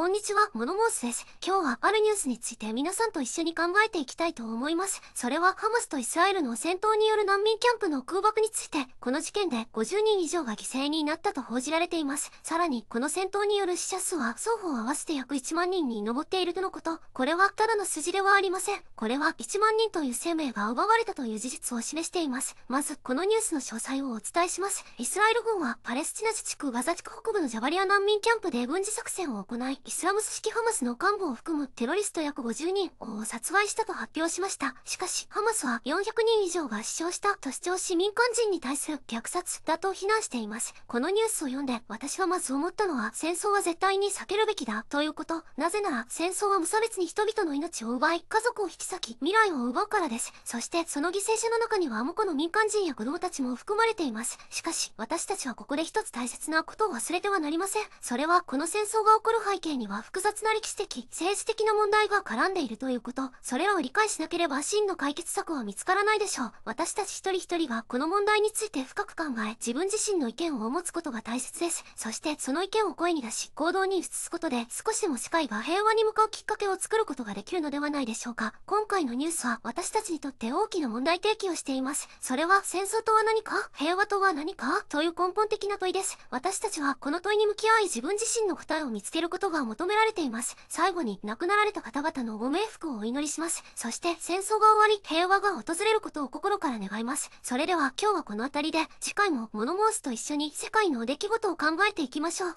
こんにちは、モノモースです。今日はあるニュースについて皆さんと一緒に考えていきたいと思います。それはハマスとイスラエルの戦闘による難民キャンプの空爆について、この事件で50人以上が犠牲になったと報じられています。さらに、この戦闘による死者数は双方合わせて約1万人に上っているとのこと。これはただの筋ではありません。これは1万人という生命が奪われたという事実を示しています。まず、このニュースの詳細をお伝えします。イスラエル軍はパレスチナ自治区ガザ地区北部のジャバリア難民キャンプで軍事作戦を行い、イスラム組織ハマスの幹部を含むテロリスト約50人を殺害したと発表しました。しかし、ハマスは400人以上が死傷したと主張し民間人に対する虐殺だと非難しています。このニュースを読んで、私はまず思ったのは、戦争は絶対に避けるべきだということ。なぜなら、戦争は無差別に人々の命を奪い、家族を引き裂き、未来を奪うからです。そして、その犠牲者の中にはアモコの民間人や子供たちも含まれています。しかし、私たちはここで一つ大切なことを忘れてはなりません。それは、この戦争が起こる背景にには複雑な歴史的、政治的な問題が絡んでいるということ、それらを理解しなければ真の解決策は見つからないでしょう。私たち一人一人がこの問題について深く考え、自分自身の意見を持つことが大切です。そしてその意見を声に出し、行動に移すことで、少しでも社会が平和に向かうきっかけを作ることができるのではないでしょうか。今回のニュースは私たちにとって大きな問題提起をしています。それは戦争とは何か平和とは何かという根本的な問いです。私たちはこの問いに向き合い自分自身の答えを見つけることがが求められています。最後に亡くなられた方々のご冥福をお祈りします。そして戦争が終わり、平和が訪れることを心から願います。それでは今日はこの辺りで、次回もモノモースと一緒に世界の出来事を考えていきましょう。